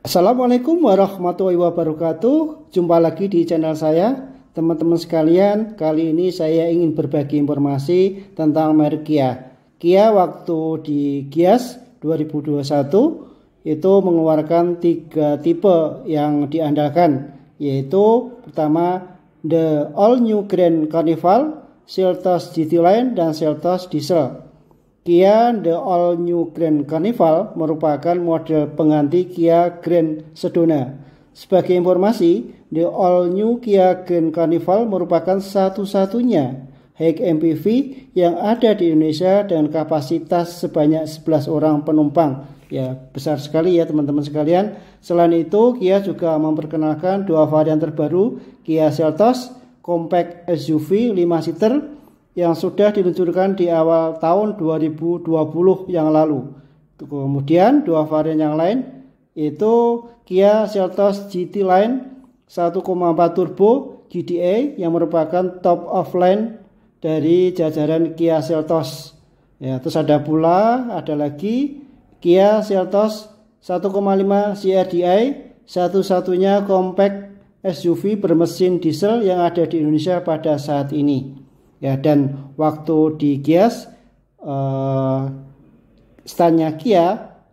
Assalamualaikum warahmatullahi wabarakatuh. Jumpa lagi di channel saya. Teman-teman sekalian, kali ini saya ingin berbagi informasi tentang merek Kia. Kia waktu di Gias 2021 itu mengeluarkan tiga tipe yang diandalkan, yaitu pertama The All New Grand Carnival, Seltos GT Line, dan Seltos Diesel. Kia The All New Grand Carnival merupakan model pengganti Kia Grand Sedona. Sebagai informasi, The All New Kia Grand Carnival merupakan satu-satunya high MPV yang ada di Indonesia dengan kapasitas sebanyak 11 orang penumpang. Ya, besar sekali ya teman-teman sekalian. Selain itu, Kia juga memperkenalkan dua varian terbaru, Kia Seltos Compact SUV 5 seater yang sudah diluncurkan di awal tahun 2020 yang lalu. Kemudian dua varian yang lain itu Kia Seltos GT Line 1,4 turbo GDA yang merupakan top of line dari jajaran Kia Seltos. Ya, terus ada pula ada lagi Kia Seltos 1,5 CRDI satu-satunya compact SUV bermesin diesel yang ada di Indonesia pada saat ini ya dan waktu di Gias eh, stannya Kia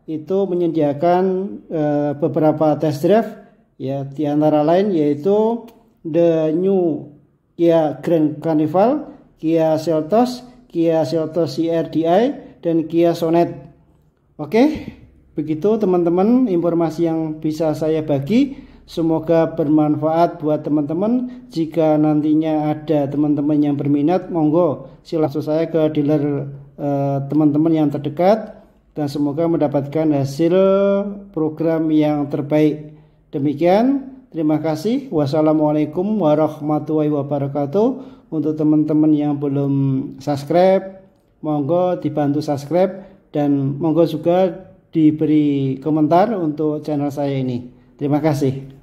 itu menyediakan eh, beberapa test drive ya di antara lain yaitu the new Kia Grand Carnival, Kia Seltos, Kia Seltos CRDI dan Kia Sonet. Oke, begitu teman-teman informasi yang bisa saya bagi. Semoga bermanfaat buat teman-teman. Jika nantinya ada teman-teman yang berminat, monggo silahkan saya ke dealer eh, teman-teman eh, yang terdekat dan semoga mendapatkan hasil program yang terbaik. Demikian, terima kasih. Wassalamualaikum warahmatullahi wabarakatuh. Untuk teman-teman yang belum subscribe, monggo dibantu subscribe dan monggo juga diberi komentar untuk channel saya ini. Terima kasih.